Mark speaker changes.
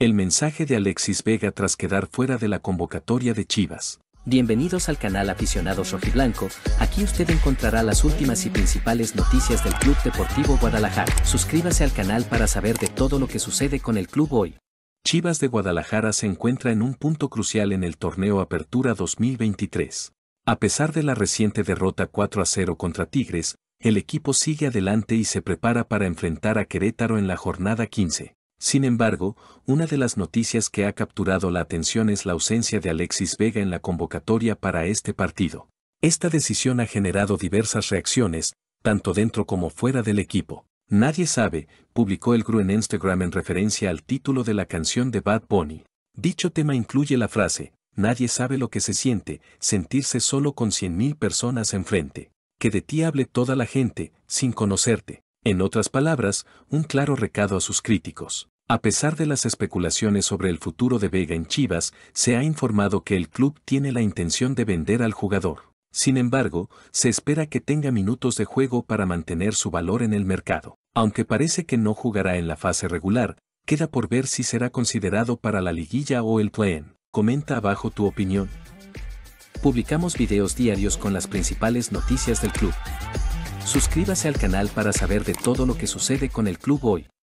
Speaker 1: El mensaje de Alexis Vega tras quedar fuera de la convocatoria de Chivas. Bienvenidos al canal Aficionados Rojiblanco, aquí usted encontrará las últimas y principales noticias del Club Deportivo Guadalajara. Suscríbase al canal para saber de todo lo que sucede con el club hoy. Chivas de Guadalajara se encuentra en un punto crucial en el torneo Apertura 2023. A pesar de la reciente derrota 4 a 0 contra Tigres, el equipo sigue adelante y se prepara para enfrentar a Querétaro en la jornada 15. Sin embargo, una de las noticias que ha capturado la atención es la ausencia de Alexis Vega en la convocatoria para este partido. Esta decisión ha generado diversas reacciones, tanto dentro como fuera del equipo. Nadie sabe, publicó el Gru en Instagram en referencia al título de la canción de Bad Bunny. Dicho tema incluye la frase, nadie sabe lo que se siente, sentirse solo con 100.000 personas enfrente. Que de ti hable toda la gente, sin conocerte. En otras palabras, un claro recado a sus críticos. A pesar de las especulaciones sobre el futuro de Vega en Chivas, se ha informado que el club tiene la intención de vender al jugador. Sin embargo, se espera que tenga minutos de juego para mantener su valor en el mercado. Aunque parece que no jugará en la fase regular, queda por ver si será considerado para la liguilla o el play-in. Comenta abajo tu opinión. Publicamos videos diarios con las principales noticias del club. Suscríbase al canal para saber de todo lo que sucede con el club hoy.